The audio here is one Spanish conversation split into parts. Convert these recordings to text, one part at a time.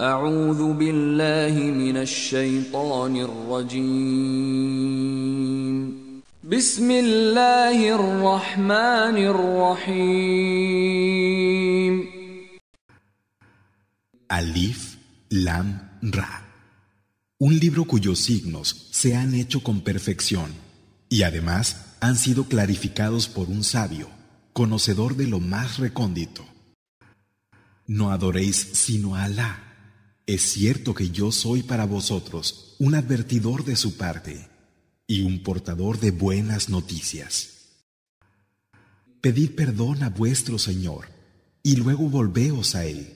أعوذ بالله من الشيطان الرجيم بسم Alif Lam Ra Un libro cuyos signos se han hecho con perfección y además han sido clarificados por un sabio, conocedor de lo más recóndito. No adoréis sino a Alá es cierto que yo soy para vosotros un advertidor de su parte y un portador de buenas noticias. Pedid perdón a vuestro Señor y luego volveos a Él.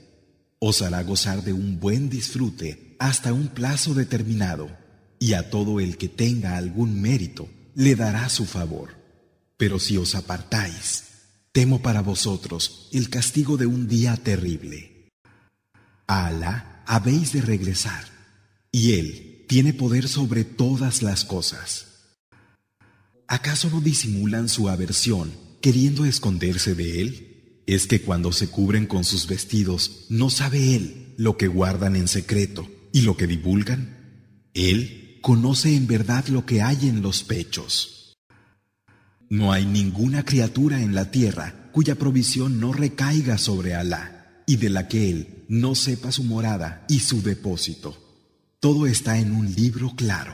Os hará gozar de un buen disfrute hasta un plazo determinado y a todo el que tenga algún mérito le dará su favor. Pero si os apartáis, temo para vosotros el castigo de un día terrible. Ala. Alá habéis de regresar, y Él tiene poder sobre todas las cosas. ¿Acaso no disimulan su aversión queriendo esconderse de Él? Es que cuando se cubren con sus vestidos, no sabe Él lo que guardan en secreto y lo que divulgan. Él conoce en verdad lo que hay en los pechos. No hay ninguna criatura en la tierra cuya provisión no recaiga sobre Alá y de la que Él no sepa su morada y su depósito. Todo está en un libro claro.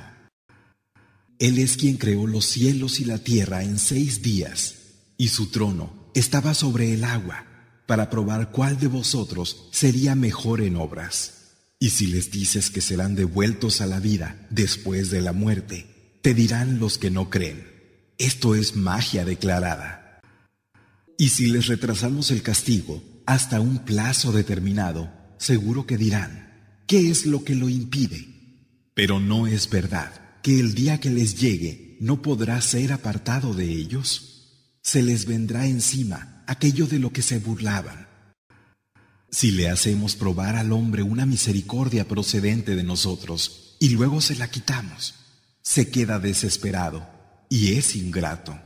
Él es quien creó los cielos y la tierra en seis días, y su trono estaba sobre el agua, para probar cuál de vosotros sería mejor en obras. Y si les dices que serán devueltos a la vida después de la muerte, te dirán los que no creen. Esto es magia declarada. Y si les retrasamos el castigo, hasta un plazo determinado, seguro que dirán, ¿qué es lo que lo impide? Pero no es verdad que el día que les llegue no podrá ser apartado de ellos. Se les vendrá encima aquello de lo que se burlaban. Si le hacemos probar al hombre una misericordia procedente de nosotros y luego se la quitamos, se queda desesperado y es ingrato.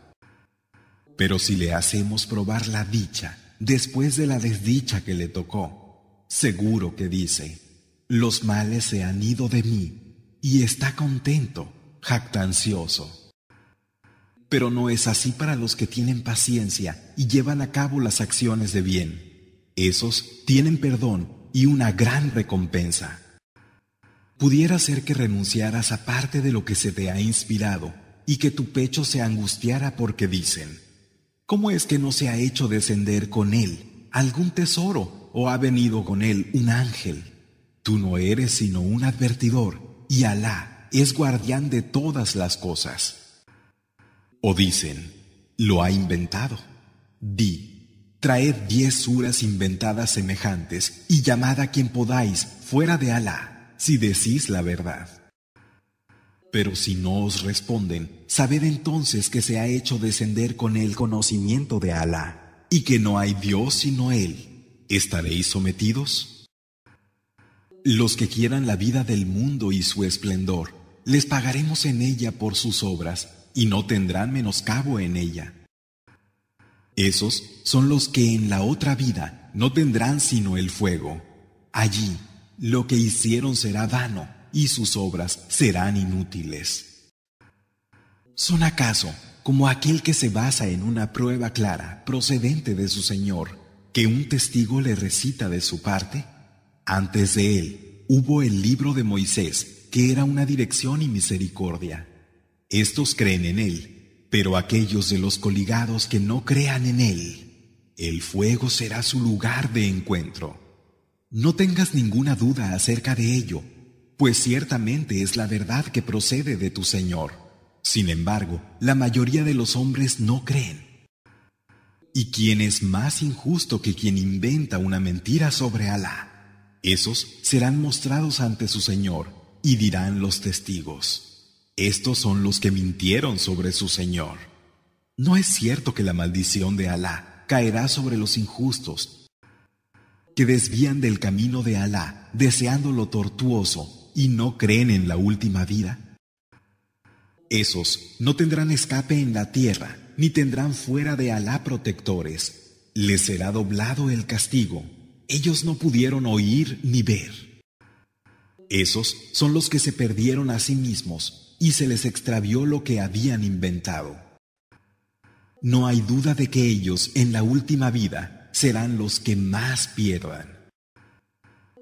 Pero si le hacemos probar la dicha, después de la desdicha que le tocó. Seguro que dice, los males se han ido de mí, y está contento, jactancioso. Pero no es así para los que tienen paciencia y llevan a cabo las acciones de bien. Esos tienen perdón y una gran recompensa. Pudiera ser que renunciaras a parte de lo que se te ha inspirado y que tu pecho se angustiara porque dicen, ¿Cómo es que no se ha hecho descender con él algún tesoro o ha venido con él un ángel? Tú no eres sino un advertidor y Alá es guardián de todas las cosas. O dicen, lo ha inventado. Di, traed diez suras inventadas semejantes y llamad a quien podáis fuera de Alá, si decís la verdad. Pero si no os responden, sabed entonces que se ha hecho descender con el conocimiento de Alá, y que no hay Dios sino Él. ¿Estaréis sometidos? Los que quieran la vida del mundo y su esplendor, les pagaremos en ella por sus obras, y no tendrán menoscabo en ella. Esos son los que en la otra vida no tendrán sino el fuego. Allí, lo que hicieron será vano y sus obras serán inútiles. ¿Son acaso como aquel que se basa en una prueba clara procedente de su Señor, que un testigo le recita de su parte? Antes de él hubo el libro de Moisés, que era una dirección y misericordia. Estos creen en él, pero aquellos de los coligados que no crean en él, el fuego será su lugar de encuentro. No tengas ninguna duda acerca de ello pues ciertamente es la verdad que procede de tu Señor. Sin embargo, la mayoría de los hombres no creen. ¿Y quién es más injusto que quien inventa una mentira sobre Alá? Esos serán mostrados ante su Señor y dirán los testigos. Estos son los que mintieron sobre su Señor. No es cierto que la maldición de Alá caerá sobre los injustos, que desvían del camino de Alá, deseando lo tortuoso y no creen en la última vida. Esos no tendrán escape en la tierra, ni tendrán fuera de Alá protectores. Les será doblado el castigo. Ellos no pudieron oír ni ver. Esos son los que se perdieron a sí mismos y se les extravió lo que habían inventado. No hay duda de que ellos en la última vida serán los que más pierdan.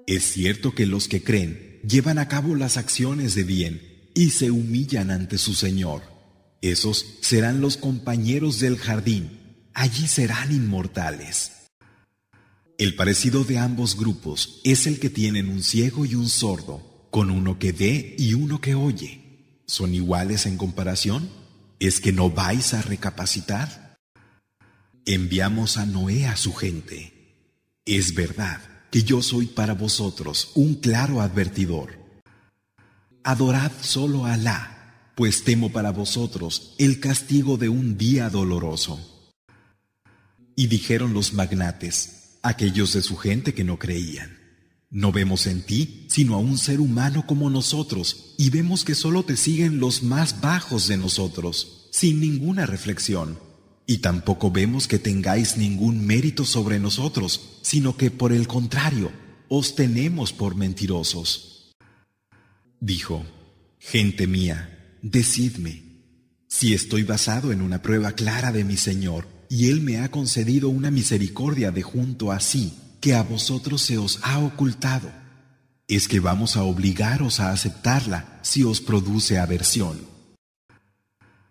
Es cierto que los que creen llevan a cabo las acciones de bien y se humillan ante su Señor. Esos serán los compañeros del jardín, allí serán inmortales. El parecido de ambos grupos es el que tienen un ciego y un sordo, con uno que ve y uno que oye. ¿Son iguales en comparación? ¿Es que no vais a recapacitar? Enviamos a Noé a su gente. Es verdad que yo soy para vosotros un claro advertidor. Adorad solo a Alá, pues temo para vosotros el castigo de un día doloroso. Y dijeron los magnates, aquellos de su gente que no creían, no vemos en ti sino a un ser humano como nosotros, y vemos que solo te siguen los más bajos de nosotros, sin ninguna reflexión. Y tampoco vemos que tengáis ningún mérito sobre nosotros, sino que por el contrario, os tenemos por mentirosos. Dijo, Gente mía, decidme, si estoy basado en una prueba clara de mi Señor, y Él me ha concedido una misericordia de junto a sí, que a vosotros se os ha ocultado, es que vamos a obligaros a aceptarla si os produce aversión.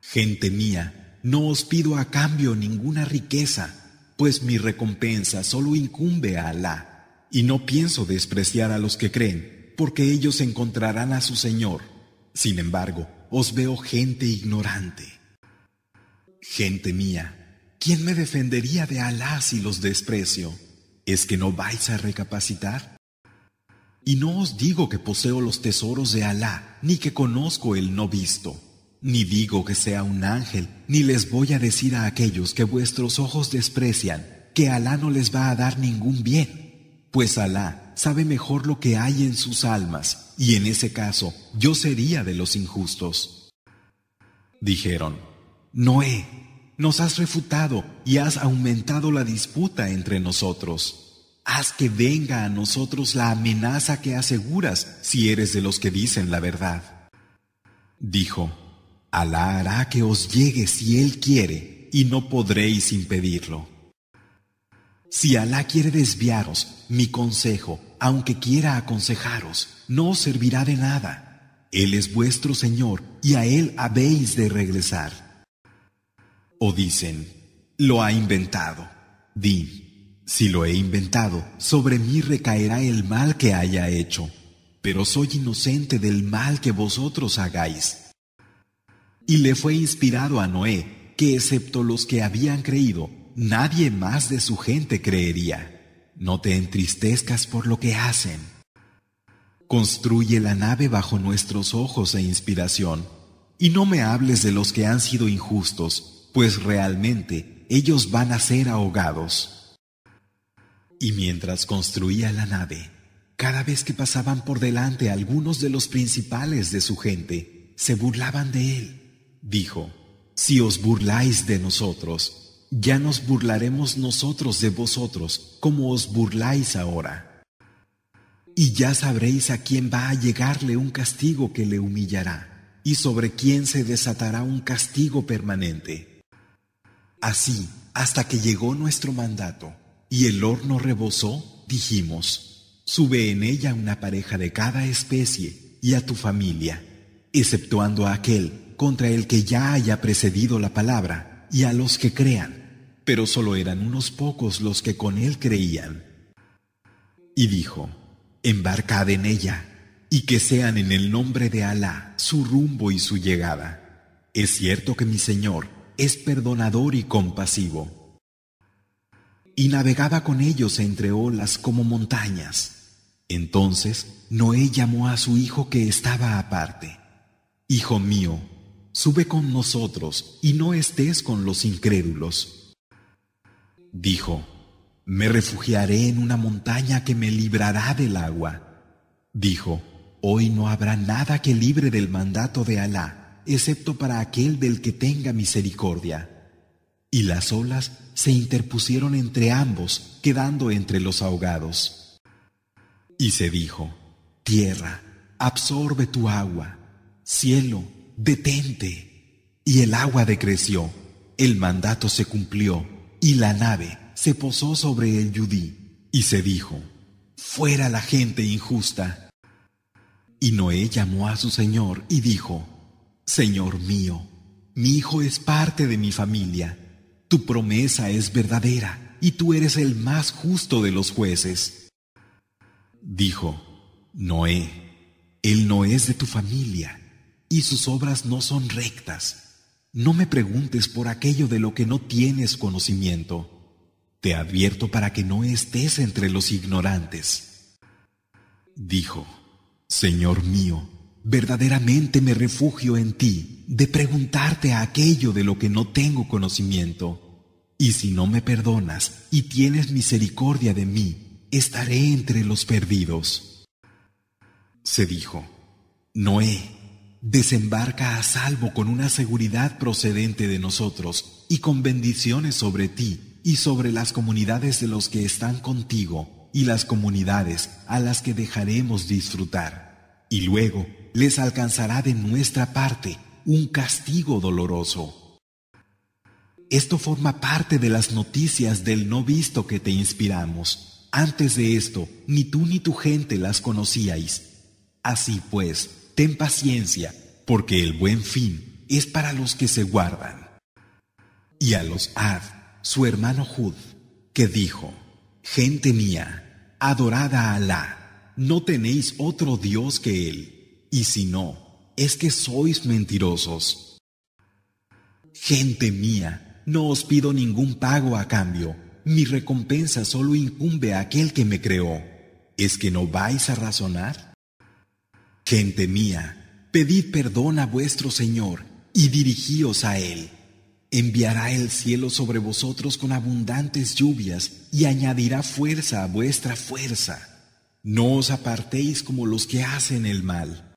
Gente mía, no os pido a cambio ninguna riqueza, pues mi recompensa solo incumbe a Alá, y no pienso despreciar a los que creen, porque ellos encontrarán a su Señor. Sin embargo, os veo gente ignorante. Gente mía, ¿quién me defendería de Alá si los desprecio? ¿Es que no vais a recapacitar? Y no os digo que poseo los tesoros de Alá, ni que conozco el no visto. Ni digo que sea un ángel, ni les voy a decir a aquellos que vuestros ojos desprecian que Alá no les va a dar ningún bien, pues Alá sabe mejor lo que hay en sus almas, y en ese caso yo sería de los injustos. Dijeron, Noé, nos has refutado y has aumentado la disputa entre nosotros. Haz que venga a nosotros la amenaza que aseguras si eres de los que dicen la verdad. Dijo, Alá hará que os llegue si Él quiere y no podréis impedirlo. Si Alá quiere desviaros, mi consejo, aunque quiera aconsejaros, no os servirá de nada. Él es vuestro Señor y a Él habéis de regresar. O dicen, lo ha inventado. Di, si lo he inventado, sobre mí recaerá el mal que haya hecho, pero soy inocente del mal que vosotros hagáis. Y le fue inspirado a Noé que excepto los que habían creído, nadie más de su gente creería. No te entristezcas por lo que hacen. Construye la nave bajo nuestros ojos e inspiración, y no me hables de los que han sido injustos, pues realmente ellos van a ser ahogados. Y mientras construía la nave, cada vez que pasaban por delante algunos de los principales de su gente, se burlaban de él. Dijo, Si os burláis de nosotros, ya nos burlaremos nosotros de vosotros como os burláis ahora. Y ya sabréis a quién va a llegarle un castigo que le humillará, y sobre quién se desatará un castigo permanente. Así, hasta que llegó nuestro mandato, y el horno rebosó, dijimos, sube en ella una pareja de cada especie, y a tu familia, exceptuando a aquel contra el que ya haya precedido la palabra y a los que crean, pero solo eran unos pocos los que con él creían. Y dijo, embarcad en ella, y que sean en el nombre de Alá su rumbo y su llegada. Es cierto que mi Señor es perdonador y compasivo. Y navegaba con ellos entre olas como montañas. Entonces Noé llamó a su hijo que estaba aparte. Hijo mío, Sube con nosotros y no estés con los incrédulos. Dijo, me refugiaré en una montaña que me librará del agua. Dijo, hoy no habrá nada que libre del mandato de Alá, excepto para aquel del que tenga misericordia. Y las olas se interpusieron entre ambos, quedando entre los ahogados. Y se dijo, tierra, absorbe tu agua, cielo, detente. Y el agua decreció, el mandato se cumplió, y la nave se posó sobre el yudí, y se dijo, fuera la gente injusta. Y Noé llamó a su señor y dijo, Señor mío, mi hijo es parte de mi familia, tu promesa es verdadera, y tú eres el más justo de los jueces. Dijo, Noé, él no es de tu familia y sus obras no son rectas. No me preguntes por aquello de lo que no tienes conocimiento. Te advierto para que no estés entre los ignorantes. Dijo, Señor mío, verdaderamente me refugio en ti de preguntarte aquello de lo que no tengo conocimiento. Y si no me perdonas y tienes misericordia de mí, estaré entre los perdidos. Se dijo, Noé, desembarca a salvo con una seguridad procedente de nosotros y con bendiciones sobre ti y sobre las comunidades de los que están contigo y las comunidades a las que dejaremos disfrutar. Y luego les alcanzará de nuestra parte un castigo doloroso. Esto forma parte de las noticias del no visto que te inspiramos. Antes de esto, ni tú ni tu gente las conocíais. Así pues, Ten paciencia, porque el buen fin es para los que se guardan. Y a los Ad, su hermano Jud, que dijo, Gente mía, adorada a Alá, no tenéis otro Dios que Él, y si no, es que sois mentirosos. Gente mía, no os pido ningún pago a cambio, mi recompensa solo incumbe a aquel que me creó. ¿Es que no vais a razonar? Gente mía, pedid perdón a vuestro Señor y dirigíos a Él. Enviará el cielo sobre vosotros con abundantes lluvias y añadirá fuerza a vuestra fuerza. No os apartéis como los que hacen el mal.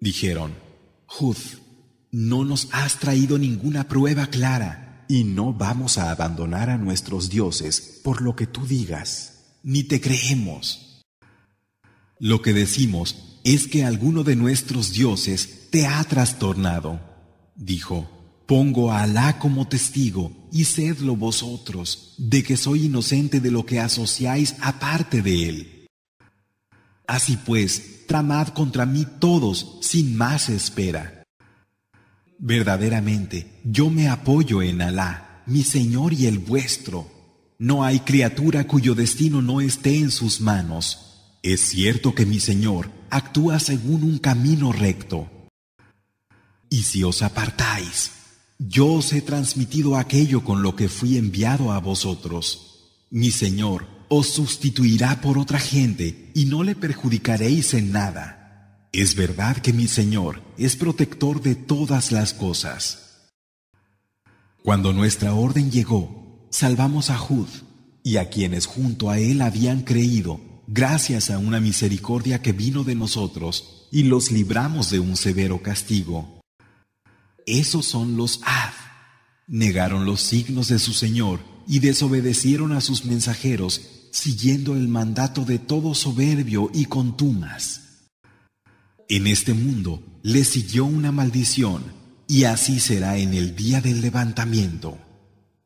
Dijeron, Jud, no nos has traído ninguna prueba clara y no vamos a abandonar a nuestros dioses por lo que tú digas, ni te creemos. Lo que decimos es que alguno de nuestros dioses te ha trastornado. Dijo, pongo a Alá como testigo y sedlo vosotros de que soy inocente de lo que asociáis aparte de él. Así pues, tramad contra mí todos sin más espera. Verdaderamente, yo me apoyo en Alá, mi Señor y el vuestro. No hay criatura cuyo destino no esté en sus manos. Es cierto que mi Señor actúa según un camino recto. Y si os apartáis, yo os he transmitido aquello con lo que fui enviado a vosotros. Mi Señor os sustituirá por otra gente y no le perjudicaréis en nada. Es verdad que mi Señor es protector de todas las cosas. Cuando nuestra orden llegó, salvamos a Jud y a quienes junto a él habían creído gracias a una misericordia que vino de nosotros y los libramos de un severo castigo. Esos son los Ad. Negaron los signos de su Señor y desobedecieron a sus mensajeros, siguiendo el mandato de todo soberbio y contumas. En este mundo les siguió una maldición, y así será en el día del levantamiento.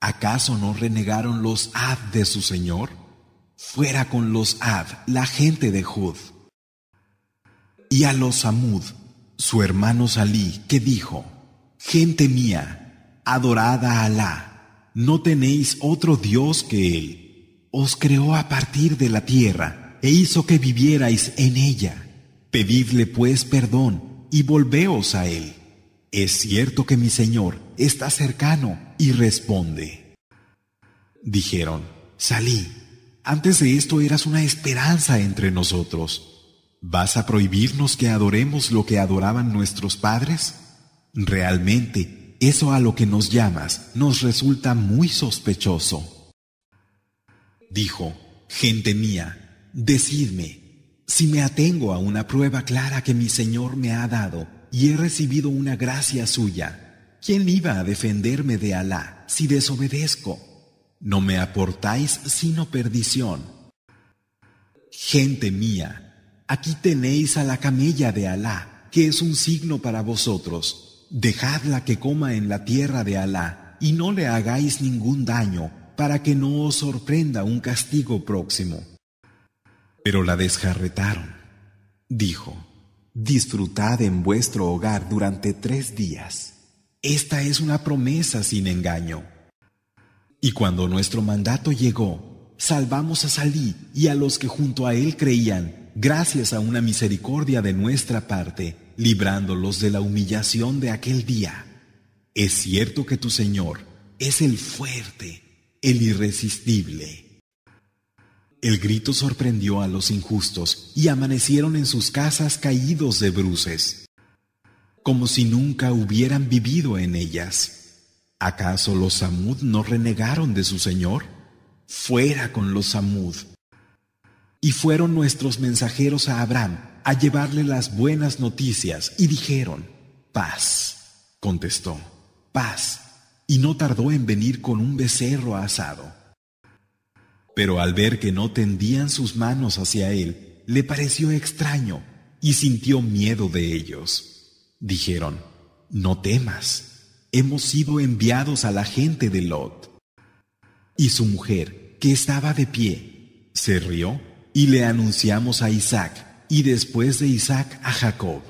¿Acaso no renegaron los Ad de su Señor? Fuera con los Ad, la gente de Jud, y a los Samud, su hermano Salí, que dijo, Gente mía, adorada a Alá, no tenéis otro Dios que Él. Os creó a partir de la tierra e hizo que vivierais en ella. Pedidle pues perdón y volveos a Él. Es cierto que mi Señor está cercano y responde. Dijeron, Salí, antes de esto eras una esperanza entre nosotros. ¿Vas a prohibirnos que adoremos lo que adoraban nuestros padres? Realmente, eso a lo que nos llamas nos resulta muy sospechoso. Dijo, gente mía, decidme, si me atengo a una prueba clara que mi Señor me ha dado y he recibido una gracia suya, ¿quién iba a defenderme de Alá si desobedezco? no me aportáis sino perdición. Gente mía, aquí tenéis a la camella de Alá, que es un signo para vosotros. Dejadla que coma en la tierra de Alá, y no le hagáis ningún daño, para que no os sorprenda un castigo próximo. Pero la desjarretaron. Dijo, disfrutad en vuestro hogar durante tres días. Esta es una promesa sin engaño. Y cuando nuestro mandato llegó, salvamos a Salí y a los que junto a él creían, gracias a una misericordia de nuestra parte, librándolos de la humillación de aquel día. Es cierto que tu Señor es el fuerte, el irresistible. El grito sorprendió a los injustos y amanecieron en sus casas caídos de bruces, como si nunca hubieran vivido en ellas. ¿Acaso los Samud no renegaron de su Señor? Fuera con los Samud. Y fueron nuestros mensajeros a Abraham a llevarle las buenas noticias y dijeron, paz. Contestó, paz. Y no tardó en venir con un becerro asado. Pero al ver que no tendían sus manos hacia él, le pareció extraño y sintió miedo de ellos. Dijeron, no temas hemos sido enviados a la gente de Lot. Y su mujer, que estaba de pie, se rió y le anunciamos a Isaac y después de Isaac a Jacob.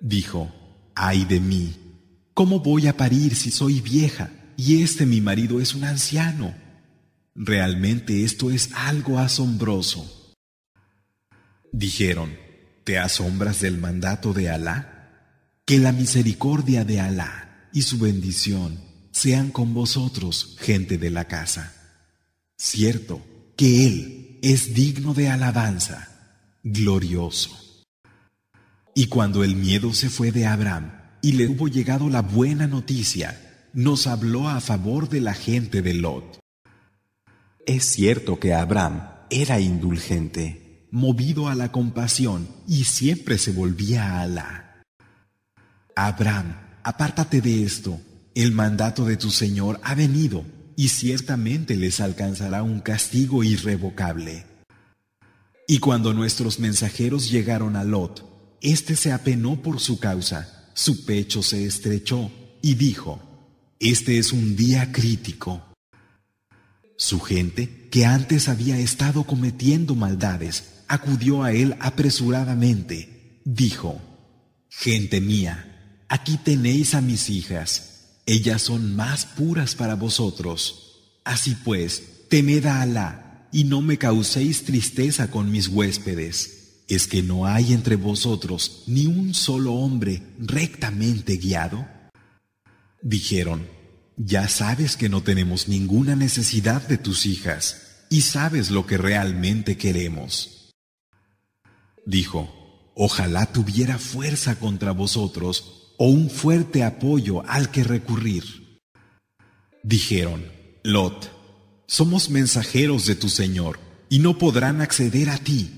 Dijo, ay de mí, ¿cómo voy a parir si soy vieja y este mi marido es un anciano? Realmente esto es algo asombroso. Dijeron, ¿te asombras del mandato de Alá? Que la misericordia de Alá y su bendición sean con vosotros, gente de la casa. Cierto que Él es digno de alabanza, glorioso. Y cuando el miedo se fue de Abraham y le hubo llegado la buena noticia, nos habló a favor de la gente de Lot. Es cierto que Abraham era indulgente, movido a la compasión y siempre se volvía a Alá. Abraham apártate de esto, el mandato de tu Señor ha venido, y ciertamente les alcanzará un castigo irrevocable. Y cuando nuestros mensajeros llegaron a Lot, éste se apenó por su causa, su pecho se estrechó, y dijo, Este es un día crítico. Su gente, que antes había estado cometiendo maldades, acudió a él apresuradamente. Dijo, Gente mía, Aquí tenéis a mis hijas, ellas son más puras para vosotros. Así pues, temed a Alá y no me causéis tristeza con mis huéspedes. ¿Es que no hay entre vosotros ni un solo hombre rectamente guiado? Dijeron, ya sabes que no tenemos ninguna necesidad de tus hijas y sabes lo que realmente queremos. Dijo, ojalá tuviera fuerza contra vosotros o un fuerte apoyo al que recurrir. Dijeron, Lot, somos mensajeros de tu Señor, y no podrán acceder a ti.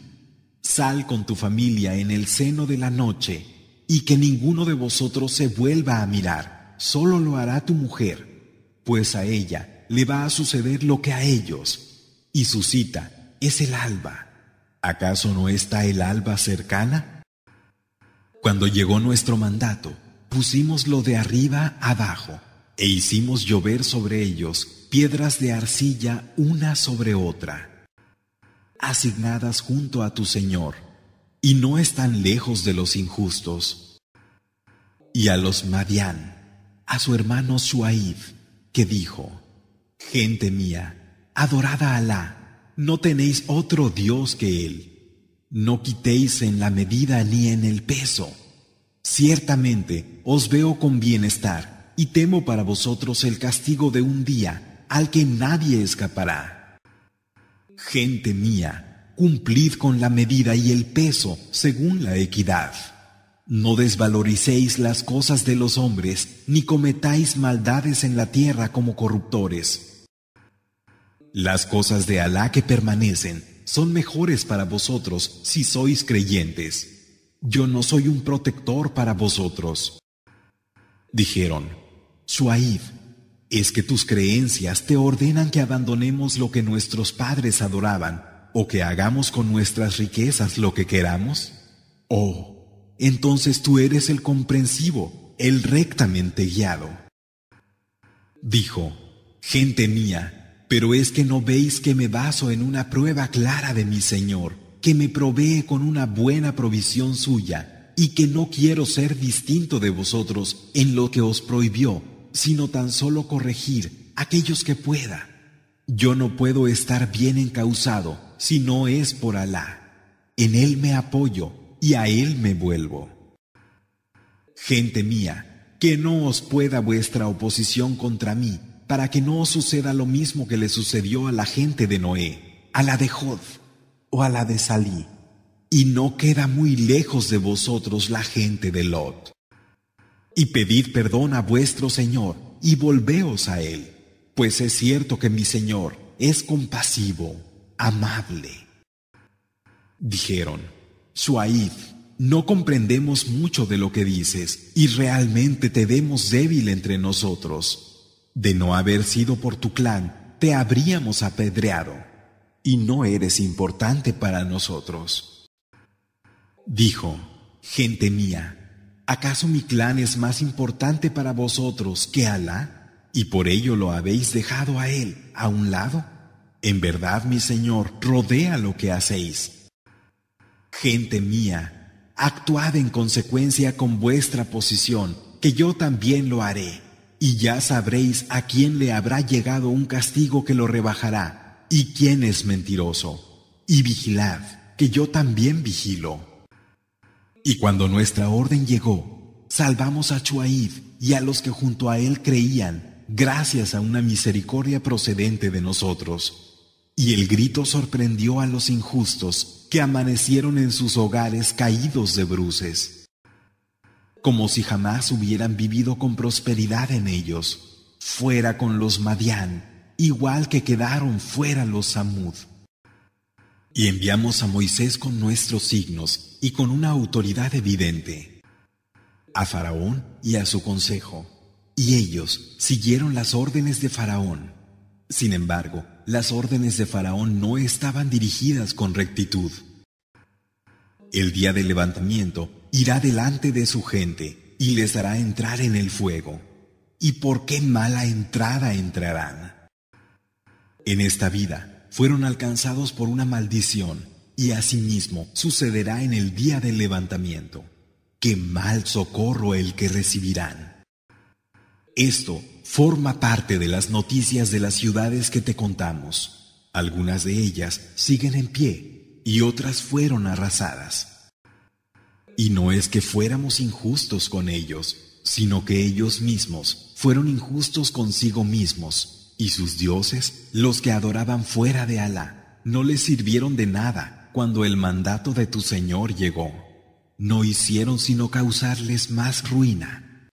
Sal con tu familia en el seno de la noche, y que ninguno de vosotros se vuelva a mirar, solo lo hará tu mujer, pues a ella le va a suceder lo que a ellos, y su cita es el alba. ¿Acaso no está el alba cercana? Cuando llegó nuestro mandato, pusimoslo de arriba abajo e hicimos llover sobre ellos piedras de arcilla una sobre otra, asignadas junto a tu Señor, y no están lejos de los injustos. Y a los Madián, a su hermano Suaid, que dijo, Gente mía, adorada a Alá, no tenéis otro Dios que Él, no quitéis en la medida ni en el peso. Ciertamente os veo con bienestar y temo para vosotros el castigo de un día al que nadie escapará. Gente mía, cumplid con la medida y el peso según la equidad. No desvaloricéis las cosas de los hombres, ni cometáis maldades en la tierra como corruptores. Las cosas de Alá que permanecen son mejores para vosotros si sois creyentes yo no soy un protector para vosotros. Dijeron, Suaid, ¿es que tus creencias te ordenan que abandonemos lo que nuestros padres adoraban o que hagamos con nuestras riquezas lo que queramos? Oh, entonces tú eres el comprensivo, el rectamente guiado. Dijo, gente mía, pero es que no veis que me baso en una prueba clara de mi Señor que me provee con una buena provisión suya, y que no quiero ser distinto de vosotros en lo que os prohibió, sino tan solo corregir aquellos que pueda. Yo no puedo estar bien encausado si no es por Alá. En Él me apoyo y a Él me vuelvo. Gente mía, que no os pueda vuestra oposición contra mí, para que no os suceda lo mismo que le sucedió a la gente de Noé, a la de Jod o a la de Salí. Y no queda muy lejos de vosotros la gente de Lot. Y pedid perdón a vuestro Señor y volveos a Él, pues es cierto que mi Señor es compasivo, amable. Dijeron, Suaid, no comprendemos mucho de lo que dices y realmente te vemos débil entre nosotros. De no haber sido por tu clan, te habríamos apedreado y no eres importante para nosotros. Dijo, gente mía, ¿acaso mi clan es más importante para vosotros que Alá? Y por ello lo habéis dejado a él, a un lado. En verdad, mi Señor, rodea lo que hacéis. Gente mía, actuad en consecuencia con vuestra posición, que yo también lo haré, y ya sabréis a quién le habrá llegado un castigo que lo rebajará. ¿Y quién es mentiroso? Y vigilad, que yo también vigilo. Y cuando nuestra orden llegó, salvamos a Chuaid y a los que junto a él creían, gracias a una misericordia procedente de nosotros. Y el grito sorprendió a los injustos que amanecieron en sus hogares caídos de bruces, como si jamás hubieran vivido con prosperidad en ellos, fuera con los Madián igual que quedaron fuera los Samud. Y enviamos a Moisés con nuestros signos y con una autoridad evidente, a Faraón y a su consejo, y ellos siguieron las órdenes de Faraón. Sin embargo, las órdenes de Faraón no estaban dirigidas con rectitud. El día del levantamiento irá delante de su gente y les hará entrar en el fuego. ¿Y por qué mala entrada entrarán? En esta vida fueron alcanzados por una maldición y asimismo sucederá en el día del levantamiento. Qué mal socorro el que recibirán. Esto forma parte de las noticias de las ciudades que te contamos. Algunas de ellas siguen en pie y otras fueron arrasadas. Y no es que fuéramos injustos con ellos, sino que ellos mismos fueron injustos consigo mismos y sus dioses, los que adoraban fuera de Alá, no les sirvieron de nada cuando el mandato de tu Señor llegó. No hicieron sino causarles más ruina.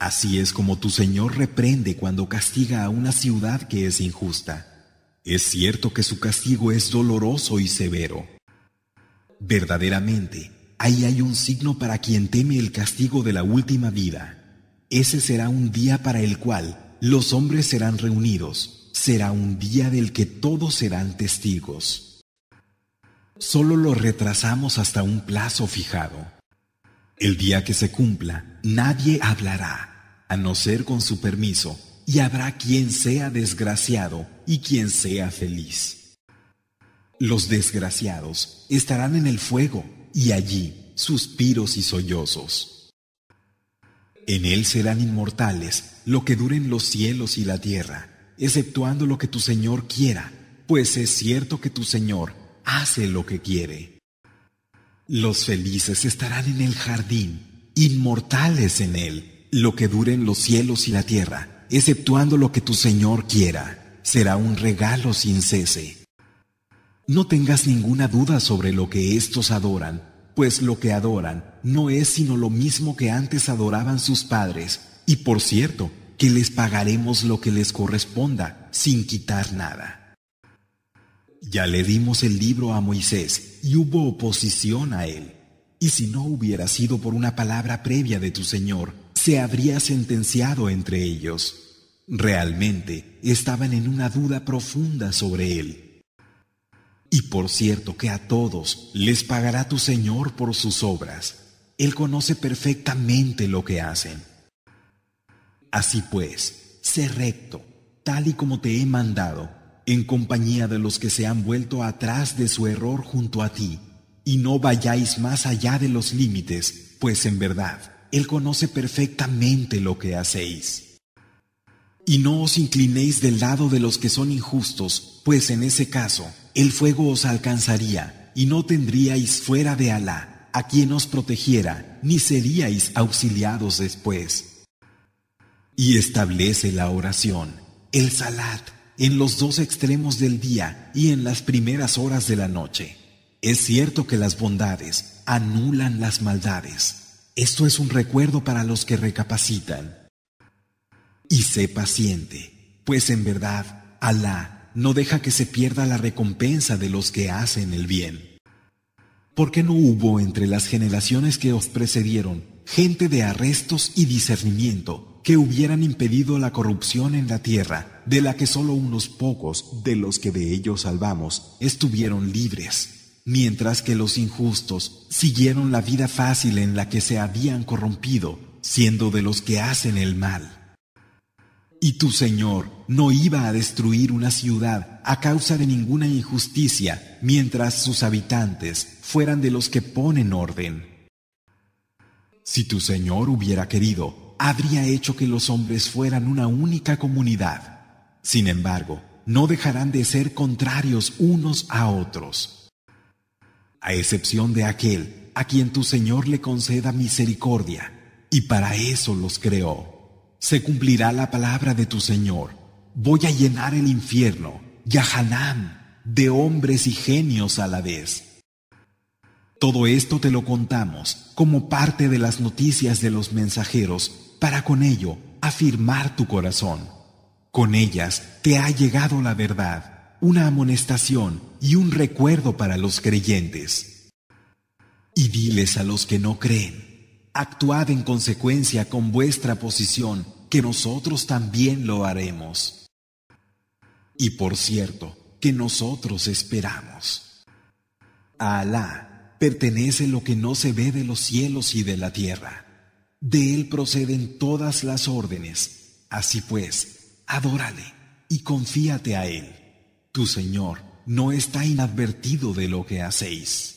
Así es como tu Señor reprende cuando castiga a una ciudad que es injusta. Es cierto que su castigo es doloroso y severo. Verdaderamente, ahí hay un signo para quien teme el castigo de la última vida. Ese será un día para el cual los hombres serán reunidos, será un día del que todos serán testigos. Solo lo retrasamos hasta un plazo fijado. El día que se cumpla, nadie hablará, a no ser con su permiso, y habrá quien sea desgraciado y quien sea feliz. Los desgraciados estarán en el fuego, y allí suspiros y sollozos. En él serán inmortales lo que duren los cielos y la tierra, exceptuando lo que tu Señor quiera, pues es cierto que tu Señor hace lo que quiere. Los felices estarán en el jardín, inmortales en él, lo que duren los cielos y la tierra, exceptuando lo que tu Señor quiera, será un regalo sin cese. No tengas ninguna duda sobre lo que estos adoran, pues lo que adoran no es sino lo mismo que antes adoraban sus padres, y por cierto, que les pagaremos lo que les corresponda, sin quitar nada. Ya le dimos el libro a Moisés y hubo oposición a él. Y si no hubiera sido por una palabra previa de tu Señor, se habría sentenciado entre ellos. Realmente estaban en una duda profunda sobre él. Y por cierto que a todos les pagará tu Señor por sus obras. Él conoce perfectamente lo que hacen. Así pues, sé recto, tal y como te he mandado, en compañía de los que se han vuelto atrás de su error junto a ti, y no vayáis más allá de los límites, pues en verdad, Él conoce perfectamente lo que hacéis. Y no os inclinéis del lado de los que son injustos, pues en ese caso, el fuego os alcanzaría, y no tendríais fuera de Alá a quien os protegiera, ni seríais auxiliados después. Y establece la oración, el salat, en los dos extremos del día y en las primeras horas de la noche. Es cierto que las bondades anulan las maldades. Esto es un recuerdo para los que recapacitan. Y sé paciente, pues en verdad, Alá no deja que se pierda la recompensa de los que hacen el bien. ¿Por qué no hubo entre las generaciones que os precedieron gente de arrestos y discernimiento que hubieran impedido la corrupción en la tierra, de la que solo unos pocos de los que de ellos salvamos estuvieron libres, mientras que los injustos siguieron la vida fácil en la que se habían corrompido, siendo de los que hacen el mal? Y tu Señor no iba a destruir una ciudad a causa de ninguna injusticia, mientras sus habitantes fueran de los que ponen orden. Si tu Señor hubiera querido, habría hecho que los hombres fueran una única comunidad. Sin embargo, no dejarán de ser contrarios unos a otros. A excepción de aquel a quien tu Señor le conceda misericordia, y para eso los creó. Se cumplirá la palabra de tu Señor. Voy a llenar el infierno, Yahanam, de hombres y genios a la vez. Todo esto te lo contamos como parte de las noticias de los mensajeros para con ello afirmar tu corazón. Con ellas te ha llegado la verdad, una amonestación y un recuerdo para los creyentes. Y diles a los que no creen, actuad en consecuencia con vuestra posición, que nosotros también lo haremos. Y por cierto, que nosotros esperamos. Alá pertenece lo que no se ve de los cielos y de la tierra. De él proceden todas las órdenes. Así pues, adórale y confíate a él. Tu Señor no está inadvertido de lo que hacéis.